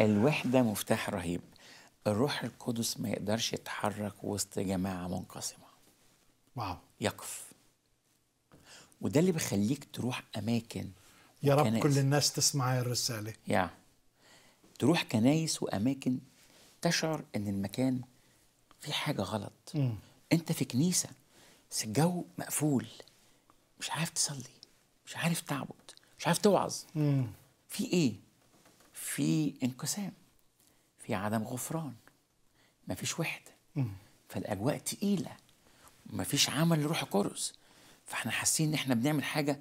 الوحدة مفتاح رهيب الروح القدس ما يقدرش يتحرك وسط جماعة منقسمة واو يقف وده اللي بيخليك تروح أماكن يا رب كل الناس تسمع الرسالة يا تروح كنايس وأماكن تشعر إن المكان في حاجة غلط م. أنت في كنيسة بس الجو مقفول مش عارف تصلي مش عارف تعبد مش عارف توعظ في إيه في انقسام في عدم غفران مفيش وحده فالاجواء تقيله مفيش عمل لروح القدس فاحنا حاسين ان احنا بنعمل حاجه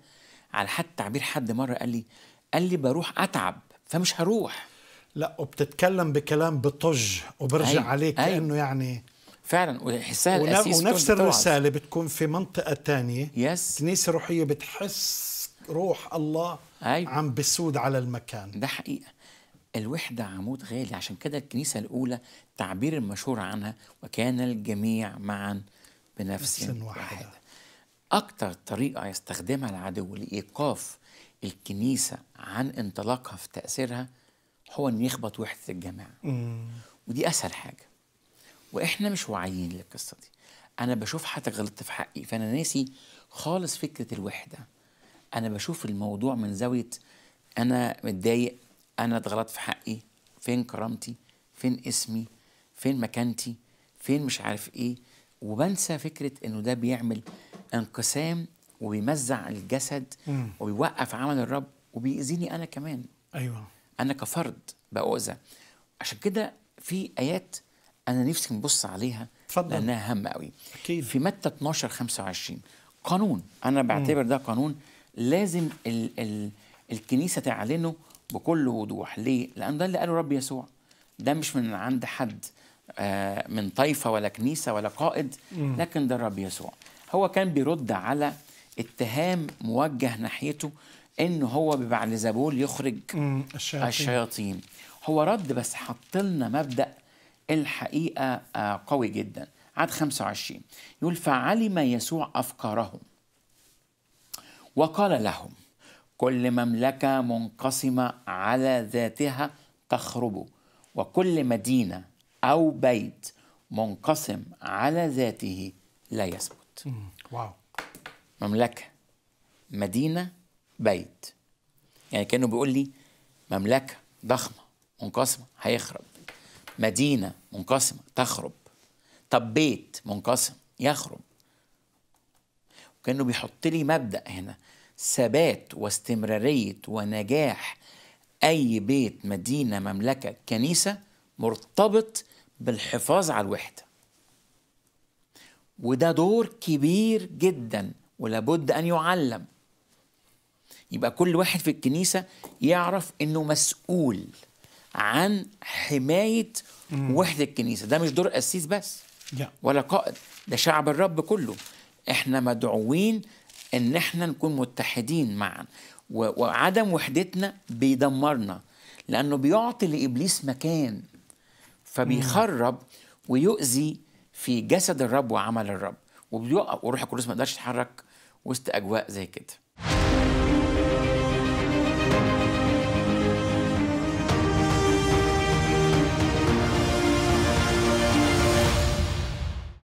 على حد تعبير حد مره قال لي قال لي بروح اتعب فمش هروح لا وبتتكلم بكلام بطج وبرجع أيوة. عليك أيوة. كانه يعني فعلا وحسها الاسيس ونفس الرساله بتكون في منطقه تانية يس كنيسه روحيه بتحس روح الله أيوة. عم بسود على المكان ده حقيقه الوحدة عمود غالي عشان كده الكنيسة الأولى تعبير المشهور عنها وكان الجميع معا بنفس واحدة. واحدة أكتر طريقة يستخدمها العدو لإيقاف الكنيسة عن انطلاقها في تأثيرها هو أن يخبط وحدة الجماعة ودي أسهل حاجة وإحنا مش واعيين للقصة دي أنا بشوف حتى غلطت في حقي فأنا ناسي خالص فكرة الوحدة أنا بشوف الموضوع من زاوية أنا متضايق انا اتغلطت في حقي فين كرامتي فين اسمي فين مكانتي فين مش عارف ايه وبنسى فكره انه ده بيعمل انقسام وبيمزع الجسد مم. وبيوقف عمل الرب وبيأذيني انا كمان ايوه انا كفرد بأؤذى عشان كده في ايات انا نفسي نبص عليها فضل. لانها هامه قوي أكيد. في متى 12 25 قانون انا بعتبر مم. ده قانون لازم ال ال الكنيسه تعلنه بكل وضوح ليه؟ لأن ده اللي قاله رب يسوع ده مش من عند حد آه، من طائفة ولا كنيسة ولا قائد لكن ده الرب يسوع هو كان بيرد على اتهام موجه ناحيته ان هو ببعلزبول يخرج الشياطين. الشياطين هو رد بس حط لنا مبدا الحقيقه آه، قوي جدا عاد 25 يقول فعلم يسوع افكارهم وقال لهم كل مملكة منقسمة على ذاتها تخرب وكل مدينة أو بيت منقسم على ذاته لا يثبت واو مملكة مدينة بيت يعني كأنه بيقول لي مملكة ضخمة منقسمة هيخرب مدينة منقسمة تخرب طب بيت منقسم يخرب كأنه بيحط لي مبدأ هنا ثبات واستمرارية ونجاح أي بيت مدينة مملكة كنيسة مرتبط بالحفاظ على الوحدة وده دور كبير جدا ولابد أن يعلم يبقى كل واحد في الكنيسة يعرف أنه مسؤول عن حماية وحدة الكنيسة ده مش دور قسيس بس ولا قائد ده شعب الرب كله احنا مدعوين ان احنا نكون متحدين معا وعدم وحدتنا بيدمرنا لانه بيعطي لابليس مكان فبيخرب ويؤذي في جسد الرب وعمل الرب وبيوقف وروح القدس ما يقدرش يتحرك وسط اجواء زي كده